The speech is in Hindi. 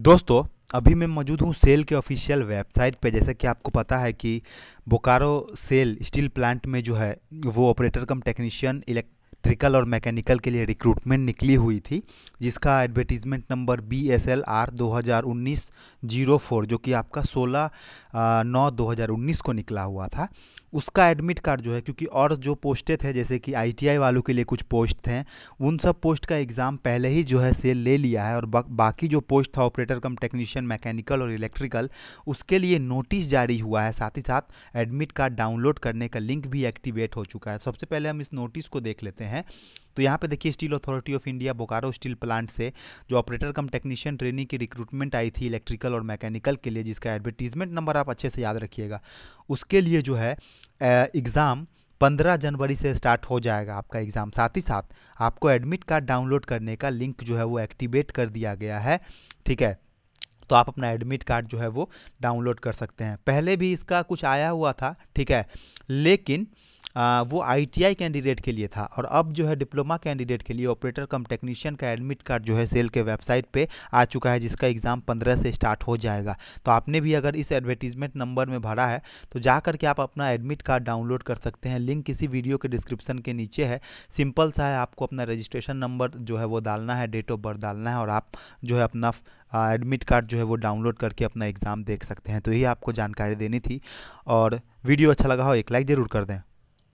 दोस्तों अभी मैं मौजूद हूँ सेल के ऑफिशियल वेबसाइट पे जैसे कि आपको पता है कि बोकारो सेल स्टील प्लांट में जो है वो ऑपरेटर कम टेक्नीशियन इलेक्ट्रिकल और मैकेनिकल के लिए रिक्रूटमेंट निकली हुई थी जिसका advertisement number B S L R दो हज़ार उन्नीस जीरो फोर जो कि आपका सोलह नौ दो हज़ार उन्नीस को निकला हुआ था उसका एडमिट कार्ड जो है क्योंकि और जो पोस्टें थे जैसे कि आईटीआई वालों के लिए कुछ पोस्ट थे उन सब पोस्ट का एग्ज़ाम पहले ही जो है सेल ले लिया है और बा, बाकी जो पोस्ट था ऑपरेटर कम टेक्नीशियन मैकेनिकल और इलेक्ट्रिकल उसके लिए नोटिस जारी हुआ है साथ ही साथ एडमिट कार्ड डाउनलोड करने का लिंक भी एक्टिवेट हो चुका है सबसे पहले हम इस नोटिस को देख लेते हैं तो यहाँ पे देखिए steel authority of India Bokaro steel plant से जो ऑपरेटर कम टेक्नीशियन ट्रेनिंग की रिक्रूटमेंट आई थी इलेक्ट्रिकल और मैकेनिकल के लिए जिसका एडवर्टीजमेंट नंबर आप अच्छे से याद रखिएगा उसके लिए जो है एग्ज़ाम पंद्रह जनवरी से स्टार्ट हो जाएगा आपका एग्ज़ाम साथ ही साथ आपको एडमिट कार्ड डाउनलोड करने का लिंक जो है वो एक्टिवेट कर दिया गया है ठीक है तो आप अपना एडमिट कार्ड जो है वो डाउनलोड कर सकते हैं पहले भी इसका कुछ आया हुआ था ठीक है लेकिन आ, वो आईटीआई कैंडिडेट के लिए था और अब जो है डिप्लोमा कैंडिडेट के लिए ऑपरेटर कम टेक्नीशियन का एडमिट कार्ड जो है सेल के वेबसाइट पे आ चुका है जिसका एग्ज़ाम पंद्रह से स्टार्ट हो जाएगा तो आपने भी अगर इस एडवर्टीजमेंट नंबर में भरा है तो जा करके आप अपना एडमिट कार्ड डाउनलोड कर सकते हैं लिंक किसी वीडियो के डिस्क्रिप्शन के नीचे है सिंपल सा है आपको अपना रजिस्ट्रेशन नंबर जो है वो डालना है डेट ऑफ बर्थ डालना है और आप जो है अपना एडमिट कार्ड जो है वो डाउनलोड करके अपना एग्ज़ाम देख सकते हैं तो यही आपको जानकारी देनी थी और वीडियो अच्छा लगा हो एक लाइक ज़रूर कर दें